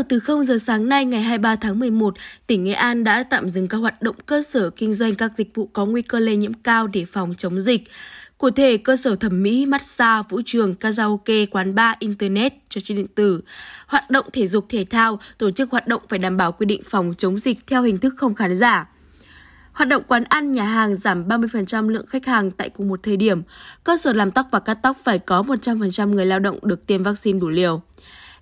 đầu từ 0 giờ sáng nay ngày 23 tháng 11, tỉnh Nghệ An đã tạm dừng các hoạt động cơ sở kinh doanh các dịch vụ có nguy cơ lây nhiễm cao để phòng chống dịch. Cụ thể, cơ sở thẩm mỹ, massage, vũ trường, karaoke, quán bar, internet, trò chơi điện tử. Hoạt động thể dục thể thao, tổ chức hoạt động phải đảm bảo quy định phòng chống dịch theo hình thức không khán giả. Hoạt động quán ăn, nhà hàng giảm 30% lượng khách hàng tại cùng một thời điểm. Cơ sở làm tóc và cắt tóc phải có 100% người lao động được tiêm vaccine đủ liều.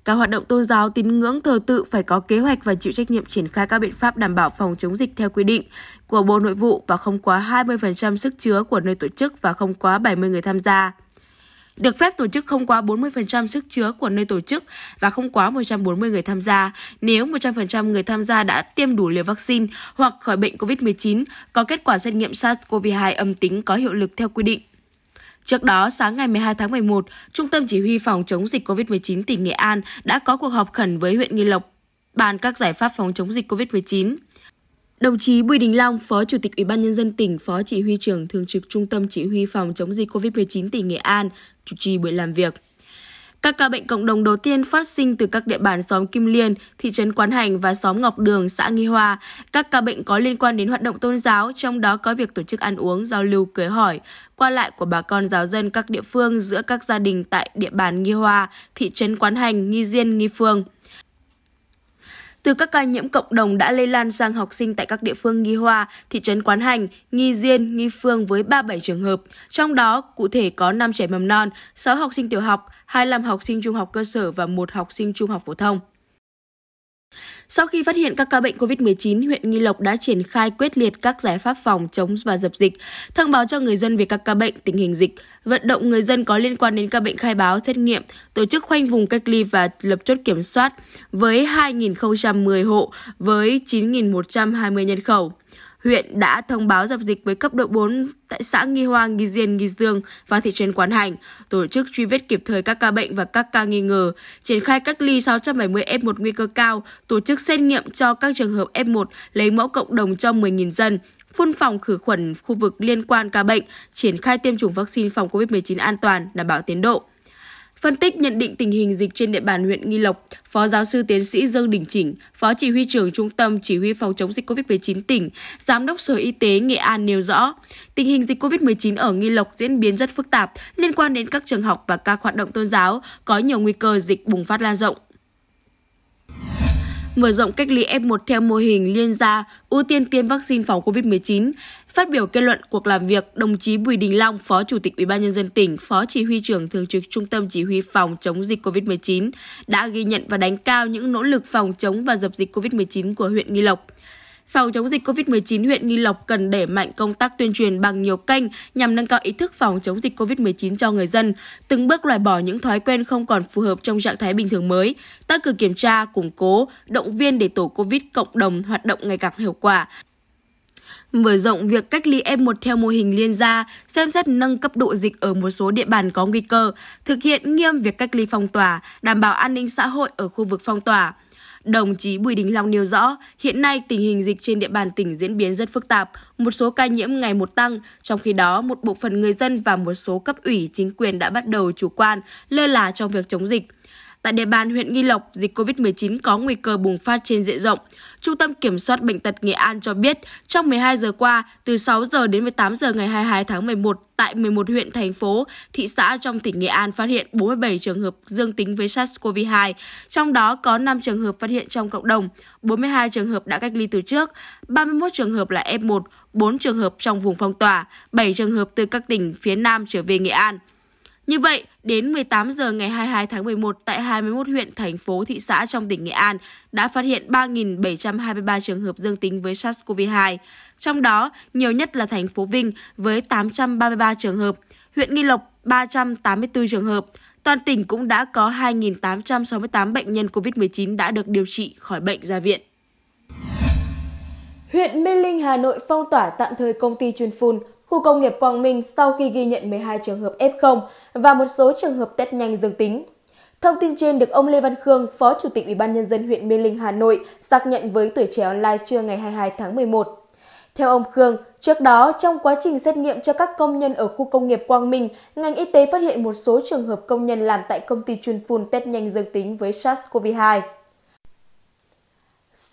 Các hoạt động tôn giáo, tín ngưỡng thờ tự phải có kế hoạch và chịu trách nhiệm triển khai các biện pháp đảm bảo phòng chống dịch theo quy định của Bộ Nội vụ và không quá 20% sức chứa của nơi tổ chức và không quá 70 người tham gia. Được phép tổ chức không quá 40% sức chứa của nơi tổ chức và không quá 140 người tham gia nếu 100% người tham gia đã tiêm đủ liều vaccine hoặc khỏi bệnh COVID-19 có kết quả xét nghiệm SARS-CoV-2 âm tính có hiệu lực theo quy định. Trước đó, sáng ngày 12 tháng 11, Trung tâm Chỉ huy Phòng chống dịch COVID-19 tỉnh Nghệ An đã có cuộc họp khẩn với huyện Nghi Lộc bàn các giải pháp phòng chống dịch COVID-19. Đồng chí Bùi Đình Long, Phó Chủ tịch Ủy ban Nhân dân tỉnh, Phó Chỉ huy trưởng Thường trực Trung tâm Chỉ huy Phòng chống dịch COVID-19 tỉnh Nghệ An, chủ trì buổi làm việc. Các ca bệnh cộng đồng đầu tiên phát sinh từ các địa bàn xóm Kim Liên, thị trấn Quán Hành và xóm Ngọc Đường, xã Nghi Hoa. Các ca bệnh có liên quan đến hoạt động tôn giáo, trong đó có việc tổ chức ăn uống, giao lưu, cưới hỏi, qua lại của bà con giáo dân các địa phương giữa các gia đình tại địa bàn Nghi Hoa, thị trấn Quán Hành, Nghi Diên, Nghi Phương từ các ca nhiễm cộng đồng đã lây lan sang học sinh tại các địa phương Nghi Hoa, thị trấn Quán Hành, Nghi Diên, Nghi Phương với 37 trường hợp. Trong đó, cụ thể có 5 trẻ mầm non, 6 học sinh tiểu học, 25 học sinh trung học cơ sở và một học sinh trung học phổ thông. Sau khi phát hiện các ca bệnh COVID-19, huyện Nghi Lộc đã triển khai quyết liệt các giải pháp phòng chống và dập dịch, thông báo cho người dân về các ca bệnh, tình hình dịch, vận động người dân có liên quan đến ca bệnh khai báo, xét nghiệm, tổ chức khoanh vùng cách ly và lập chốt kiểm soát với 2.010 hộ với 9.120 nhân khẩu huyện đã thông báo dập dịch với cấp độ 4 tại xã Nghi Hoa, Nghi Diên, Nghi Dương và thị trấn Quán Hành, tổ chức truy vết kịp thời các ca bệnh và các ca nghi ngờ, triển khai cách ly 670 F1 nguy cơ cao, tổ chức xét nghiệm cho các trường hợp F1, lấy mẫu cộng đồng cho 10.000 dân, phun phòng khử khuẩn khu vực liên quan ca bệnh, triển khai tiêm chủng vaccine phòng COVID-19 an toàn, đảm bảo tiến độ. Phân tích nhận định tình hình dịch trên địa bàn huyện Nghi Lộc, Phó giáo sư tiến sĩ Dương Đình Chỉnh, Phó chỉ huy trưởng Trung tâm Chỉ huy phòng chống dịch COVID-19 tỉnh, Giám đốc Sở Y tế Nghệ An nêu rõ, tình hình dịch COVID-19 ở Nghi Lộc diễn biến rất phức tạp liên quan đến các trường học và các hoạt động tôn giáo, có nhiều nguy cơ dịch bùng phát lan rộng mở rộng cách ly F1 theo mô hình liên gia, ưu tiên tiêm vaccine phòng COVID-19. Phát biểu kết luận cuộc làm việc, đồng chí Bùi Đình Long, Phó Chủ tịch Ủy ban nhân dân tỉnh, Phó Chỉ huy trưởng Thường trực Trung tâm Chỉ huy phòng chống dịch COVID-19 đã ghi nhận và đánh cao những nỗ lực phòng chống và dập dịch COVID-19 của huyện Nghi Lộc. Phòng chống dịch COVID-19 huyện Nghi Lộc cần đẩy mạnh công tác tuyên truyền bằng nhiều kênh nhằm nâng cao ý thức phòng chống dịch COVID-19 cho người dân, từng bước loại bỏ những thói quen không còn phù hợp trong trạng thái bình thường mới, tăng cường kiểm tra, củng cố, động viên để tổ COVID cộng đồng hoạt động ngày càng hiệu quả, Mở rộng việc cách ly F1 theo mô hình liên gia, xem xét nâng cấp độ dịch ở một số địa bàn có nguy cơ, thực hiện nghiêm việc cách ly phong tỏa, đảm bảo an ninh xã hội ở khu vực phong tỏa. Đồng chí Bùi Đình Long nêu rõ, hiện nay tình hình dịch trên địa bàn tỉnh diễn biến rất phức tạp, một số ca nhiễm ngày một tăng, trong khi đó một bộ phận người dân và một số cấp ủy chính quyền đã bắt đầu chủ quan, lơ là trong việc chống dịch Tại địa bàn huyện Nghi Lộc, dịch COVID-19 có nguy cơ bùng phát trên diện rộng. Trung tâm Kiểm soát Bệnh tật Nghệ An cho biết, trong 12 giờ qua, từ 6 giờ đến 18 giờ ngày 22 tháng 11, tại 11 huyện, thành phố, thị xã trong tỉnh Nghệ An phát hiện 47 trường hợp dương tính với SARS-CoV-2, trong đó có 5 trường hợp phát hiện trong cộng đồng, 42 trường hợp đã cách ly từ trước, 31 trường hợp là F1, 4 trường hợp trong vùng phong tỏa, 7 trường hợp từ các tỉnh phía Nam trở về Nghệ An. Như vậy, đến 18 giờ ngày 22 tháng 11 tại 21 huyện, thành phố, thị xã trong tỉnh Nghệ An đã phát hiện 3.723 trường hợp dương tính với SARS-CoV-2. Trong đó, nhiều nhất là thành phố Vinh với 833 trường hợp, huyện Nghi Lộc 384 trường hợp. Toàn tỉnh cũng đã có 2.868 bệnh nhân COVID-19 đã được điều trị khỏi bệnh ra viện. Huyện Mê Linh, Hà Nội phong tỏa tạm thời công ty chuyên phun, khu công nghiệp Quang Minh sau khi ghi nhận 12 trường hợp F0 và một số trường hợp test nhanh dương tính. Thông tin trên được ông Lê Văn Khương, Phó Chủ tịch Ủy ban Nhân dân huyện Mê Linh, Hà Nội xác nhận với Tuổi Trẻ Online trưa ngày 22 tháng 11. Theo ông Khương, trước đó trong quá trình xét nghiệm cho các công nhân ở khu công nghiệp Quang Minh, ngành y tế phát hiện một số trường hợp công nhân làm tại công ty chuyên phun test nhanh dương tính với SARS-CoV-2.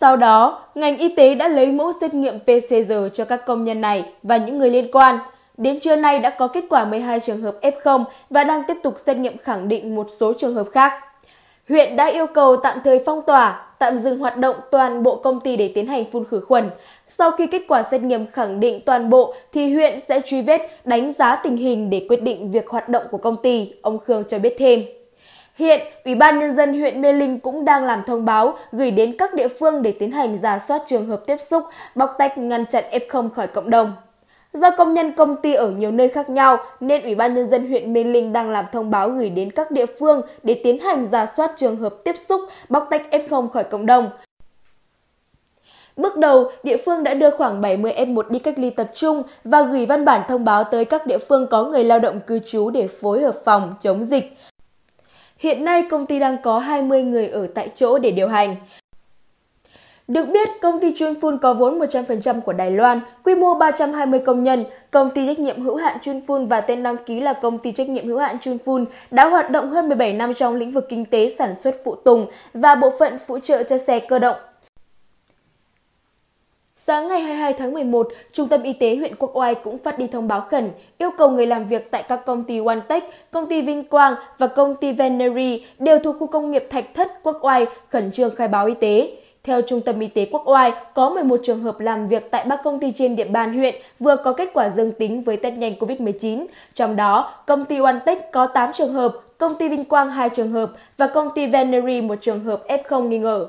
Sau đó, ngành y tế đã lấy mẫu xét nghiệm PCR cho các công nhân này và những người liên quan. Đến trưa nay đã có kết quả 12 trường hợp F0 và đang tiếp tục xét nghiệm khẳng định một số trường hợp khác. Huyện đã yêu cầu tạm thời phong tỏa, tạm dừng hoạt động toàn bộ công ty để tiến hành phun khử khuẩn. Sau khi kết quả xét nghiệm khẳng định toàn bộ thì huyện sẽ truy vết, đánh giá tình hình để quyết định việc hoạt động của công ty, ông Khương cho biết thêm. Hiện, Ủy ban Nhân dân huyện Mê Linh cũng đang làm thông báo gửi đến các địa phương để tiến hành giả soát trường hợp tiếp xúc, bóc tách ngăn chặn F0 khỏi cộng đồng. Do công nhân công ty ở nhiều nơi khác nhau nên Ủy ban Nhân dân huyện Mê Linh đang làm thông báo gửi đến các địa phương để tiến hành giả soát trường hợp tiếp xúc, bóc tách F0 khỏi cộng đồng. Bước đầu, địa phương đã đưa khoảng 70 F1 đi cách ly tập trung và gửi văn bản thông báo tới các địa phương có người lao động cư trú để phối hợp phòng chống dịch. Hiện nay công ty đang có 20 người ở tại chỗ để điều hành. Được biết, công ty Chunfun có vốn 100% của Đài Loan, quy mô 320 công nhân. Công ty trách nhiệm hữu hạn Chunfun và tên đăng ký là công ty trách nhiệm hữu hạn Chunfun đã hoạt động hơn 17 năm trong lĩnh vực kinh tế sản xuất phụ tùng và bộ phận phụ trợ cho xe cơ động. Sáng ngày 22 tháng 11, Trung tâm Y tế huyện Quốc Oai cũng phát đi thông báo khẩn yêu cầu người làm việc tại các công ty OneTech, công ty Vinh Quang và công ty Venery đều thuộc khu công nghiệp Thạch Thất, Quốc Oai khẩn trương khai báo y tế. Theo Trung tâm Y tế Quốc Oai, có 11 trường hợp làm việc tại ba công ty trên địa bàn huyện vừa có kết quả dương tính với test nhanh COVID-19. Trong đó, công ty OneTech có 8 trường hợp, công ty Vinh Quang 2 trường hợp và công ty Venery 1 trường hợp F0 nghi ngờ.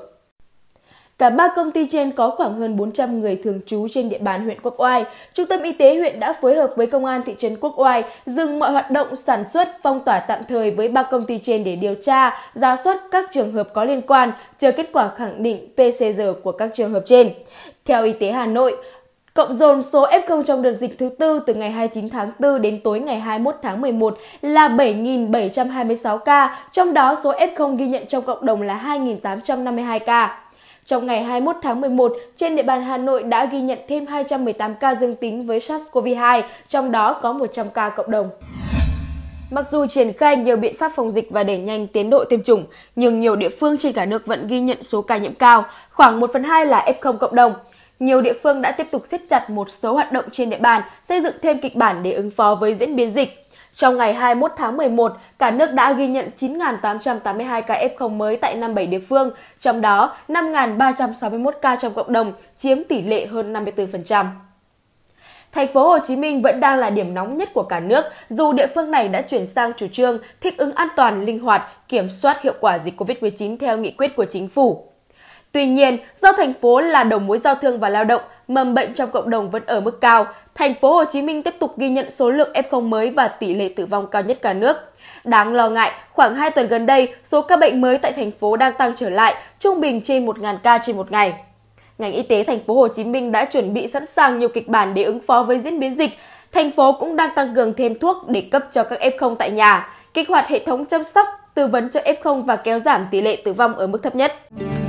Cả ba công ty trên có khoảng hơn 400 người thường trú trên địa bàn huyện Quốc Oai. Trung tâm Y tế huyện đã phối hợp với Công an thị trấn Quốc Oai dừng mọi hoạt động sản xuất phong tỏa tạm thời với ba công ty trên để điều tra, ra soát các trường hợp có liên quan, chờ kết quả khẳng định PCR của các trường hợp trên. Theo Y tế Hà Nội, Cộng dồn số F0 trong đợt dịch thứ tư từ ngày 29 tháng 4 đến tối ngày 21 tháng 11 là 7.726 ca, trong đó số F0 ghi nhận trong cộng đồng là 2.852 ca. Trong ngày 21 tháng 11, trên địa bàn Hà Nội đã ghi nhận thêm 218 ca dương tính với SARS-CoV-2, trong đó có 100 ca cộng đồng. Mặc dù triển khai nhiều biện pháp phòng dịch và đẩy nhanh tiến độ tiêm chủng, nhưng nhiều địa phương trên cả nước vẫn ghi nhận số ca nhiễm cao, khoảng 1 phần 2 là F0 cộng đồng. Nhiều địa phương đã tiếp tục siết chặt một số hoạt động trên địa bàn, xây dựng thêm kịch bản để ứng phó với diễn biến dịch. Trong ngày 21 tháng 11, cả nước đã ghi nhận 9.882 ca F0 mới tại 57 địa phương, trong đó 5.361 ca trong cộng đồng, chiếm tỷ lệ hơn 54%. Thành phố Hồ Chí Minh vẫn đang là điểm nóng nhất của cả nước, dù địa phương này đã chuyển sang chủ trương thích ứng an toàn, linh hoạt, kiểm soát hiệu quả dịch COVID-19 theo nghị quyết của chính phủ. Tuy nhiên, do thành phố là đầu mối giao thương và lao động, mầm bệnh trong cộng đồng vẫn ở mức cao. Thành phố Hồ Chí Minh tiếp tục ghi nhận số lượng F0 mới và tỷ lệ tử vong cao nhất cả nước. Đáng lo ngại, khoảng 2 tuần gần đây, số ca bệnh mới tại thành phố đang tăng trở lại, trung bình trên 1.000 ca trên một ngày. Ngành y tế thành phố Hồ Chí Minh đã chuẩn bị sẵn sàng nhiều kịch bản để ứng phó với diễn biến dịch. Thành phố cũng đang tăng cường thêm thuốc để cấp cho các F0 tại nhà, kích hoạt hệ thống chăm sóc, tư vấn cho F0 và kéo giảm tỷ lệ tử vong ở mức thấp nhất.